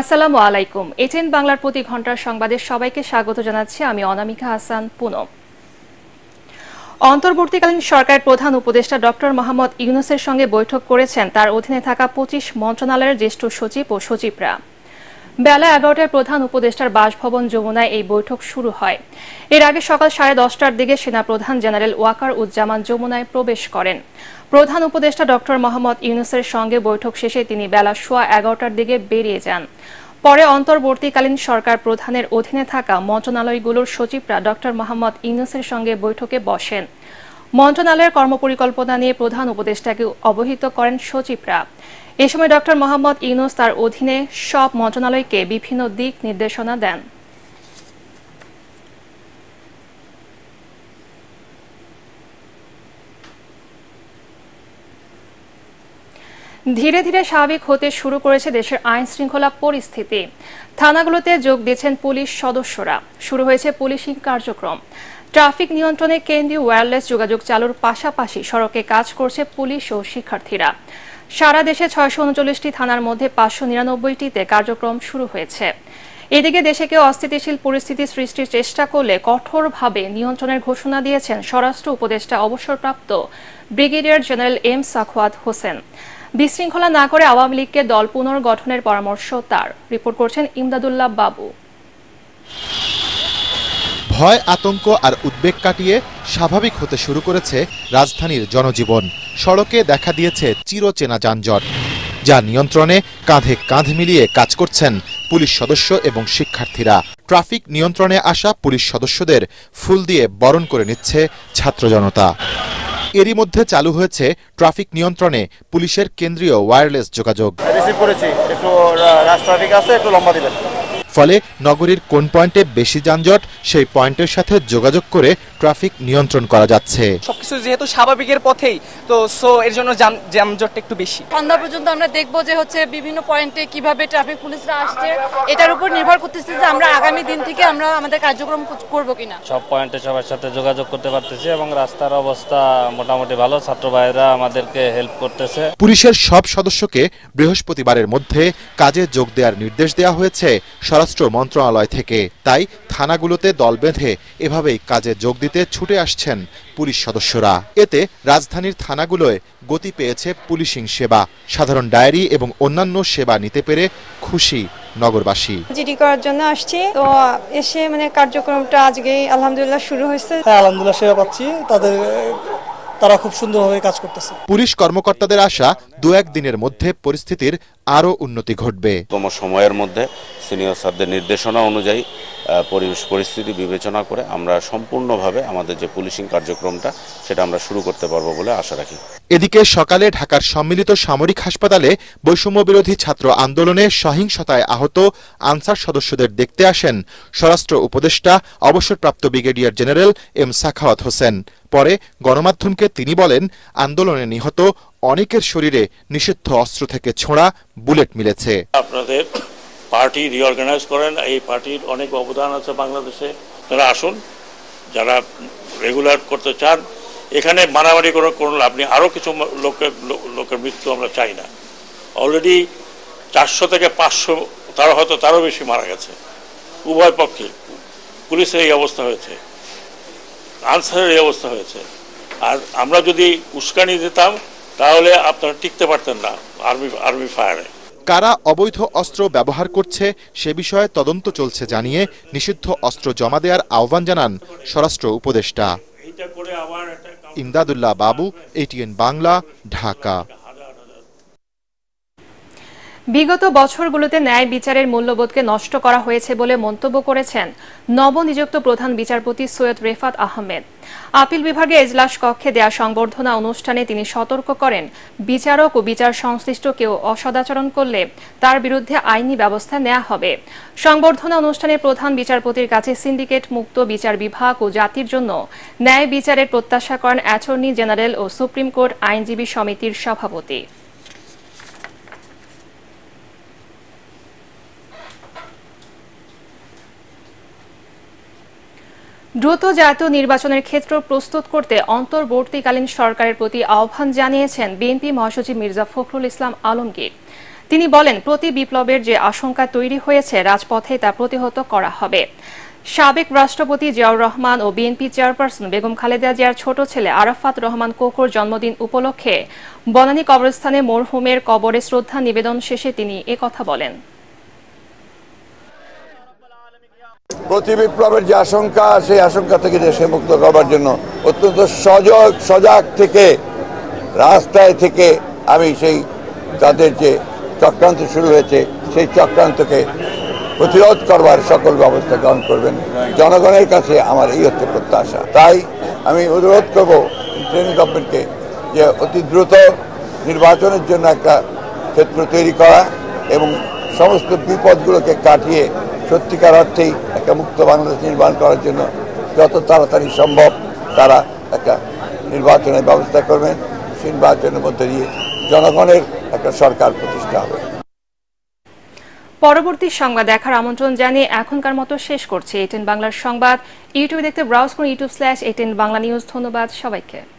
আসসালামু আলাইকুম এটেন বাংলার প্রতি ঘন্টার সংবাদে সবাইকে স্বাগত জানাচ্ছি আমি অনামিকা হাসান পুনম অন্তর্বর্তীকালীন সরকার প্রধান উপদেষ্টা ড মোহাম্মদ ইউনুসের সঙ্গে বৈঠক করেছেন তার অধীনে থাকা পঁচিশ মন্ত্রণালয়ের জ্যেষ্ঠ সচিব ও সচিবরা বেলা এগারোটায় প্রধান উপদেষ্টার বাসভবন যমুনায় এই বৈঠক শুরু হয় এর আগে সকাল সাড়ে দশটার দিকে সেনা প্রধান জেনারেল ওয়াকার উজ্জামান যমুনায় প্রবেশ করেন প্রধান উপদেষ্টা ডক্টর মোহাম্মদ ইউনুসের সঙ্গে বৈঠক শেষে তিনি বেলা সোয়া এগারোটার দিকে বেরিয়ে যান পরে অন্তর্বর্তীকালীন সরকার প্রধানের অধীনে থাকা মন্ত্রণালয়গুলোর সচিবরা ডক্টর মোহাম্মদ ইউনুসের সঙ্গে বৈঠকে বসেন মন্ত্রণালয়ের কর্মপরিকল্পনা নিয়ে প্রধান উপদেষ্টাকে অবহিত করেন সচিবরা এ সময় ডক্টর মোহাম্মদ ইউনুস তার অধীনে সব মন্ত্রণালয়কে বিভিন্ন দিক নির্দেশনা দেন ধীরে ধীরে স্বাভাবিক হতে শুরু করেছে দেশের আইন শৃঙ্খলা পরিস্থিতি থানাগুলোতে যোগ দিয়েছেন পুলিশ সদস্যরা শুরু হয়েছে পুলিশিং কার্যক্রম ট্রাফিক নিয়ন্ত্রণে কেন্দ্রীয় ওয়্যারলেস যোগাযোগ চালুর পাশাপাশি সড়কে কাজ করছে পুলিশ ও শিক্ষার্থীরা সারা দেশে ছয়শো উনচল্লিশটি থানার মধ্যে পাঁচশো নিরানব্বইটিতে কার্যক্রম শুরু হয়েছে এদিকে দেশে কেউ অস্থিতিশীল পরিস্থিতি সৃষ্টির চেষ্টা করলে কঠোরভাবে নিয়ন্ত্রণের ঘোষণা দিয়েছেন স্বরাষ্ট্র উপদেষ্টা অবসরপ্রাপ্ত brigadier general M Sakhawat Hossain বিশৃঙ্খলা না করে আওয়ামী লীগকে দল পুনর্গঠনের পরামর্শ তার রিপোর্ট করছেন ইমদাদুল্লাহ বাবু ভয় আতঙ্ক আর উদ্বেগ কাটিয়ে স্বাভাবিক হতে শুরু করেছে রাজধানীর জনজীবন সড়কে দেখা দিয়েছে চিরচেনা যানজট যা নিয়ন্ত্রণে কাঁধে কাঁধ মিলিয়ে কাজ করছেন পুলিশ সদস্য এবং শিক্ষার্থীরা ট্রাফিক নিয়ন্ত্রণে আসা পুলিশ সদস্যদের ফুল দিয়ে বরণ করে নিচ্ছে ছাত্র জনতা এরই মধ্যে চালু হয়েছে ট্রাফিক নিয়ন্ত্রণে পুলিশের কেন্দ্রীয় ওয়্যারলেস যোগাযোগ রিসিভ করেছি একটু রাস্তা ট্রাফিক আছে একটু লম্বা দিবেন ফলে নগরীর কোন পয়েন্টে বেশি যানজট সেই পয়েন্টের সাথে যোগাযোগ করে ট্রাফিক নিয়ন্ত্রণ করা যাচ্ছে সবকিছু যেহেতু স্বাভাবিকের পথেই তো সো এর জন্য যানজটটা একটু বেশি সন্ধ্যা পর্যন্ত আমরা দেখব যে হচ্ছে বিভিন্ন পয়েন্টে কিভাবে ট্রাফিক পুলিশরা আসছে এটার উপর নির্ভর করতেছে যে আমরা আগামী দিন থেকে আমরা আমাদের কার্যক্রম করব কিনা সব পয়েন্টে সবার সাথে যোগাযোগ করতে পারতেছি এবং রাস্তার অবস্থা মোটামুটি ভালো ছাত্র ভাইরা আমাদেরকে হেল্প করতেছে পুলিশের সব সদস্যকে বৃহস্পতিবারের মধ্যে কাজে যোগ দেওয়ার নির্দেশ দেওয়া হয়েছে স্বরাষ্ট্র স্বরাষ্ট্র মন্ত্রণালয় থেকে তাই থানাগুলোতে দল বেঁধে এভাবেই কাজে যোগ দিতে ছুটে আসছেন পুলিশ সদস্যরা এতে রাজধানীর থানাগুলোয় গতি পেয়েছে পুলিশিং সেবা সাধারণ ডায়েরি এবং অন্যান্য সেবা নিতে পেরে খুশি নগরবাসী জিডি করার জন্য আসছি তো এসে মানে কার্যক্রমটা আজকেই আলহামদুলিল্লাহ শুরু হয়েছে হ্যাঁ, আলহামদুলিল্লাহ সেবা পাচ্ছি তাদের তারা খুব সুন্দরভাবে কাজ করতেছে পুলিশ কর্মকর্তাদের আশা দু এক দিনের মধ্যে পরিস্থিতির আরও উন্নতি ঘটবে কম সময়ের মধ্যে সিনিয়র স্যারদের নির্দেশনা অনুযায়ী পরিবেশ পরিস্থিতি বিবেচনা করে আমরা সম্পূর্ণভাবে আমাদের যে পুলিশিং কার্যক্রমটা সেটা আমরা শুরু করতে পারবো বলে আশা রাখি এদিকে সকালে ঢাকার সম্মিলিত সামরিক হাসপাতালে বৈষম্য বিরোধী ছাত্র আন্দোলনে সহিংসতায় আহত আনসার সদস্যদের দেখতে আসেন স্বরাষ্ট্র উপদেষ্টা অবসরপ্রাপ্ত brigadier general M Sakhawat Hossain পরে গণমাধ্যমকে তিনি বলেন আন্দোলনে নিহত অনেকের শরীরে নিষিদ্ধ অস্ত্র থেকে ছোঁড়া বুলেট মিলেছে আপনাদের পার্টি রিঅর্গানাইজ করেন এই পার্টির অনেক অবদান আছে বাংলাদেশে তারা আসুন যারা রেগুলার করতে চান এখানে মারামারি করে লাভ আপনি আরও কিছু লোকের লোকের মৃত্যু আমরা চাই না অলরেডি চারশো থেকে পাঁচশো তার হয়তো তারও বেশি মারা গেছে উভয় পক্ষে পুলিশের এই অবস্থা হয়েছে আনসারের এই অবস্থা হয়েছে আর আমরা যদি উস্কানি দিতাম তাহলে আপনারা টিকতে পারতেন না আর্মি আর্মি ফায়ারে কারা অবৈধ অস্ত্র ব্যবহার করছে সে বিষয়ে তদন্ত চলছে জানিয়ে নিষিদ্ধ অস্ত্র জমা দেওয়ার আহ্বান জানান স্বরাষ্ট্র উপদেষ্টা ইমদাদুল্লাহ বাবু এটিএন বাংলা ঢাকা বিগত বছরগুলোতে ন্যায় বিচারের মূল্যবোধকে নষ্ট করা হয়েছে বলে মন্তব্য করেছেন নবনিযুক্ত প্রধান বিচারপতি সৈয়দ রেফাত আহমেদ আপিল বিভাগে এজলাস কক্ষে দেয়া সংবর্ধনা অনুষ্ঠানে তিনি সতর্ক করেন বিচারক ও বিচার সংশ্লিষ্ট কেউ অসদাচরণ করলে তার বিরুদ্ধে আইনি ব্যবস্থা নেওয়া হবে সংবর্ধনা অনুষ্ঠানে প্রধান বিচারপতির কাছে সিন্ডিকেট মুক্ত বিচার বিভাগ ও জাতির জন্য ন্যায় বিচারের প্রত্যাশা করেন অ্যাটর্নি জেনারেল ও সুপ্রিম কোর্ট আইনজীবী সমিতির সভাপতি দ্রুত জাতীয় নির্বাচনের ক্ষেত্র প্রস্তুত করতে অন্তর্বর্তীকালীন সরকারের প্রতি আহ্বান জানিয়েছেন বিএনপি মহাসচিব মির্জা ফখরুল ইসলাম আলমগীর তিনি বলেন প্রতি বিপ্লবের যে আশঙ্কা তৈরি হয়েছে রাজপথে তা প্রতিহত করা হবে সাবেক রাষ্ট্রপতি জিয়াউর রহমান ও বিএনপি চেয়ারপারসন বেগম খালেদা জিয়ার ছোট ছেলে আরাফাত রহমান কোকর জন্মদিন উপলক্ষে বনানী কবরস্থানে মরহুমের কবরে শ্রদ্ধা নিবেদন শেষে তিনি কথা বলেন প্রতি বিপ্লবের যে আশঙ্কা সেই আশঙ্কা থেকে দেশে মুক্ত করবার জন্য অত্যন্ত সজাগ সজাগ থেকে রাস্তায় থেকে আমি সেই তাদের যে চক্রান্ত শুরু হয়েছে সেই চক্রান্তকে প্রতিরোধ করবার সকল ব্যবস্থা গ্রহণ করবেন জনগণের কাছে আমার এই হচ্ছে প্রত্যাশা তাই আমি অনুরোধ করব ট্রেনিং গভর্নমেন্টকে যে অতি দ্রুত নির্বাচনের জন্য একটা ক্ষেত্র তৈরি করা এবং সমস্ত বিপদগুলোকে কাটিয়ে সত্যিকার অর্থেই একটা মুক্ত বাংলাদেশ নির্মাণ করার জন্য যত তাড়াতাড়ি সম্ভব তারা একটা নির্বাচনের ব্যবস্থা করবেন নির্বাচনের মধ্যে দিয়ে জনগণের একটা সরকার প্রতিষ্ঠা হবে পরবর্তী সংবাদ দেখার আমন্ত্রণ জানিয়ে এখনকার মতো শেষ করছে এটেন বাংলার সংবাদ ইউটিউবে দেখতে ব্রাউজ করুন YouTube slash ATN Bangla news ধন্যবাদ সবাইকে